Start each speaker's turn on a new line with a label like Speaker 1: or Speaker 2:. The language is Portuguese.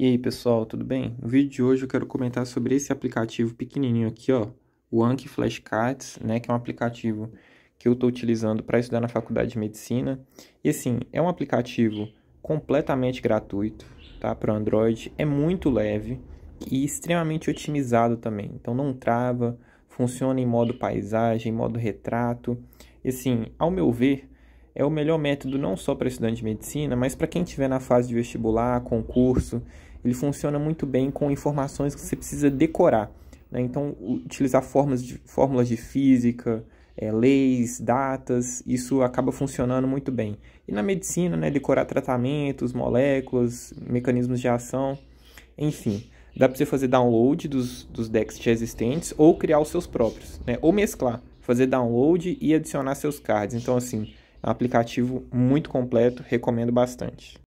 Speaker 1: E aí pessoal, tudo bem? No vídeo de hoje eu quero comentar sobre esse aplicativo pequenininho aqui, ó, o Anki Flashcards, né, que é um aplicativo que eu estou utilizando para estudar na faculdade de medicina. E assim, é um aplicativo completamente gratuito, tá, para Android, é muito leve e extremamente otimizado também. Então não trava, funciona em modo paisagem, modo retrato. E assim, ao meu ver, é o melhor método não só para estudante de medicina, mas para quem estiver na fase de vestibular, concurso. Ele funciona muito bem com informações que você precisa decorar. Né? Então, utilizar formas de, fórmulas de física, é, leis, datas, isso acaba funcionando muito bem. E na medicina, né, decorar tratamentos, moléculas, mecanismos de ação, enfim. Dá para você fazer download dos, dos decks já existentes ou criar os seus próprios, né? ou mesclar, fazer download e adicionar seus cards. Então, assim, Aplicativo muito completo, recomendo bastante.